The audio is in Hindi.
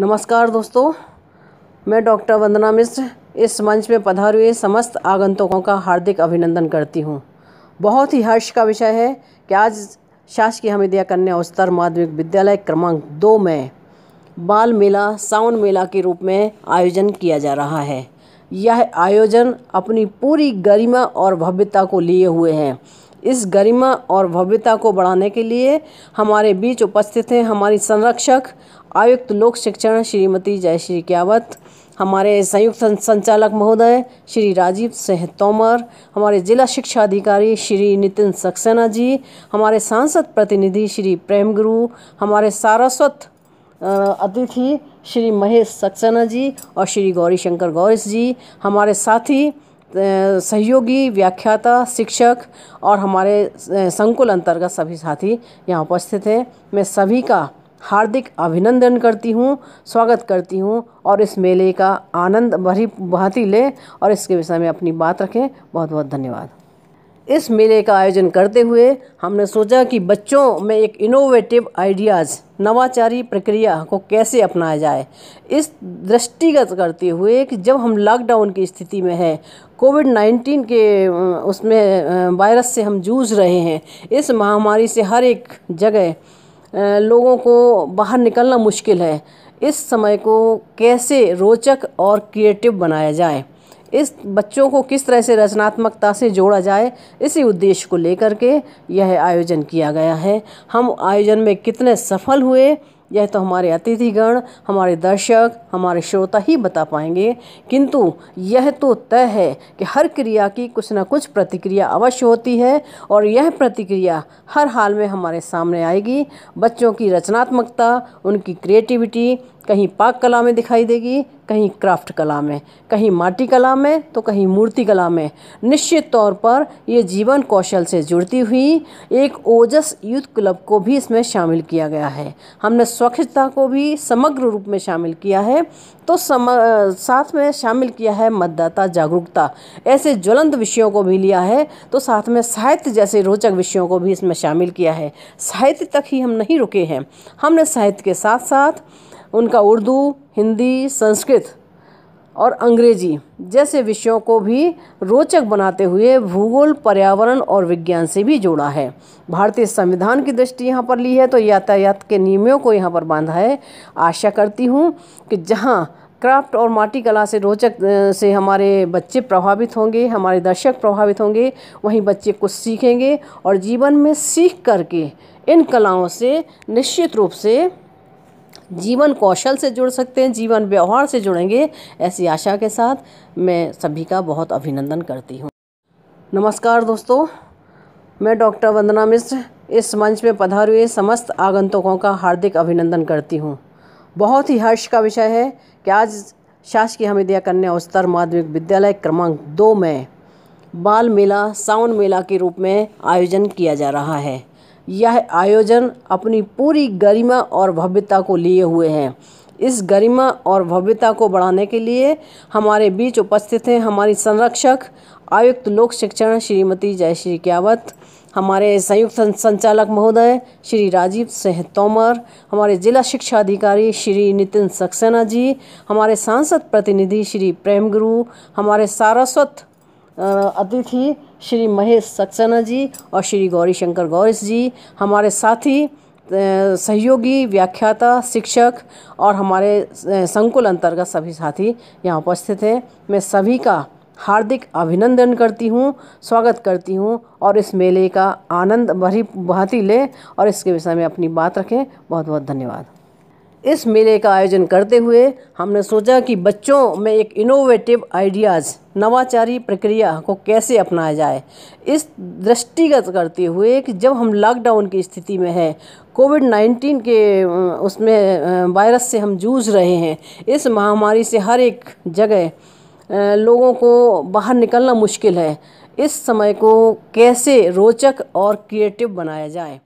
नमस्कार दोस्तों मैं डॉक्टर वंदना मिश्र इस मंच में पधार हुए समस्त आगंतुकों का हार्दिक अभिनंदन करती हूँ बहुत ही हर्ष का विषय है कि आज शासकीय हमिदिया कन्या उच्चतर माध्यमिक विद्यालय क्रमांक दो में बाल मेला सावन मेला के रूप में आयोजन किया जा रहा है यह आयोजन अपनी पूरी गरिमा और भव्यता को लिए हुए हैं इस गरिमा और भव्यता को बढ़ाने के लिए हमारे बीच उपस्थित हैं हमारी संरक्षक आयुक्त लोक शिक्षण श्रीमती जयश्री क्यावत हमारे संयुक्त संचालक महोदय श्री राजीव सिंह तोमर हमारे जिला शिक्षा अधिकारी श्री नितिन सक्सेना जी हमारे सांसद प्रतिनिधि श्री प्रेम गुरु हमारे सारस्वत अतिथि श्री महेश सक्सेना जी और श्री गौरी शंकर गौरिस जी हमारे साथी सहयोगी व्याख्याता शिक्षक और हमारे संकुल अंतर्गत सभी साथी यहाँ उपस्थित हैं मैं सभी का हार्दिक अभिनंदन करती हूँ स्वागत करती हूँ और इस मेले का आनंद भरी बहती लें और इसके विषय में अपनी बात रखें बहुत बहुत धन्यवाद इस मेले का आयोजन करते हुए हमने सोचा कि बच्चों में एक इनोवेटिव आइडियाज़ नवाचारी प्रक्रिया को कैसे अपनाया जाए इस दृष्टिगत करते हुए कि जब हम लॉकडाउन की स्थिति में हैं कोविड 19 के उसमें वायरस से हम जूझ रहे हैं इस महामारी से हर एक जगह लोगों को बाहर निकलना मुश्किल है इस समय को कैसे रोचक और क्रिएटिव बनाया जाए इस बच्चों को किस तरह से रचनात्मकता से जोड़ा जाए इसी उद्देश्य को लेकर के यह आयोजन किया गया है हम आयोजन में कितने सफल हुए यह तो हमारे अतिथिगण हमारे दर्शक हमारे श्रोता ही बता पाएंगे किंतु यह तो तय है कि हर क्रिया की कुछ ना कुछ प्रतिक्रिया अवश्य होती है और यह प्रतिक्रिया हर हाल में हमारे सामने आएगी बच्चों की रचनात्मकता उनकी क्रिएटिविटी कहीं पाक कला में दिखाई देगी कहीं क्राफ्ट कला में कहीं माटी कला में तो कहीं मूर्ति कला में निश्चित तौर पर ये जीवन कौशल से जुड़ती हुई एक ओजस यूथ क्लब को भी इसमें शामिल किया गया है हमने स्वच्छता को भी समग्र रूप में शामिल किया है तो सम साथ में शामिल किया है मतदाता जागरूकता ऐसे ज्वलंत विषयों को भी लिया है तो साथ में साहित्य जैसे रोचक विषयों को भी इसमें शामिल किया है साहित्य तक ही हम नहीं रुके हैं हमने साहित्य के साथ साथ उनका उर्दू हिंदी संस्कृत और अंग्रेजी जैसे विषयों को भी रोचक बनाते हुए भूगोल पर्यावरण और विज्ञान से भी जोड़ा है भारतीय संविधान की दृष्टि यहाँ पर ली है तो यातायात के नियमों को यहाँ पर बांधा है आशा करती हूँ कि जहाँ क्राफ्ट और माटी कला से रोचक से हमारे बच्चे प्रभावित होंगे हमारे दर्शक प्रभावित होंगे वहीं बच्चे कुछ सीखेंगे और जीवन में सीख करके इन कलाओं से निश्चित रूप से जीवन कौशल से जुड़ सकते हैं जीवन व्यवहार से जुड़ेंगे ऐसी आशा के साथ मैं सभी का बहुत अभिनंदन करती हूँ नमस्कार दोस्तों मैं डॉक्टर वंदना मिश्र इस मंच में पधार हुए समस्त आगंतुकों का हार्दिक अभिनंदन करती हूँ बहुत ही हर्ष का विषय है कि आज शासकीय हमिदिया कन्या उच्चतर माध्यमिक विद्यालय क्रमांक दो में बाल मेला सावन मेला के रूप में आयोजन किया जा रहा है यह आयोजन अपनी पूरी गरिमा और भव्यता को लिए हुए हैं इस गरिमा और भव्यता को बढ़ाने के लिए हमारे बीच उपस्थित हैं हमारी संरक्षक आयुक्त लोक शिक्षण श्रीमती जयश्री क्यावत हमारे संयुक्त संचालक महोदय श्री राजीव सिंह तोमर हमारे जिला शिक्षा अधिकारी श्री नितिन सक्सेना जी हमारे सांसद प्रतिनिधि श्री प्रेम गुरु हमारे सारस्वत अतिथि श्री महेश सक्सेना जी और श्री गौरी शंकर गौरिस जी हमारे साथी सहयोगी व्याख्याता शिक्षक और हमारे संकुल अंतर्गत सभी साथी यहाँ उपस्थित हैं मैं सभी का हार्दिक अभिनंदन करती हूँ स्वागत करती हूँ और इस मेले का आनंद भरी भांति लें और इसके विषय में अपनी बात रखें बहुत बहुत धन्यवाद इस मेले का आयोजन करते हुए हमने सोचा कि बच्चों में एक इनोवेटिव आइडियाज़ नवाचारी प्रक्रिया को कैसे अपनाया जाए इस दृष्टिगत करते हुए कि जब हम लॉकडाउन की स्थिति में हैं कोविड नाइन्टीन के उसमें वायरस से हम जूझ रहे हैं इस महामारी से हर एक जगह लोगों को बाहर निकलना मुश्किल है इस समय को कैसे रोचक और क्रिएटिव बनाया जाए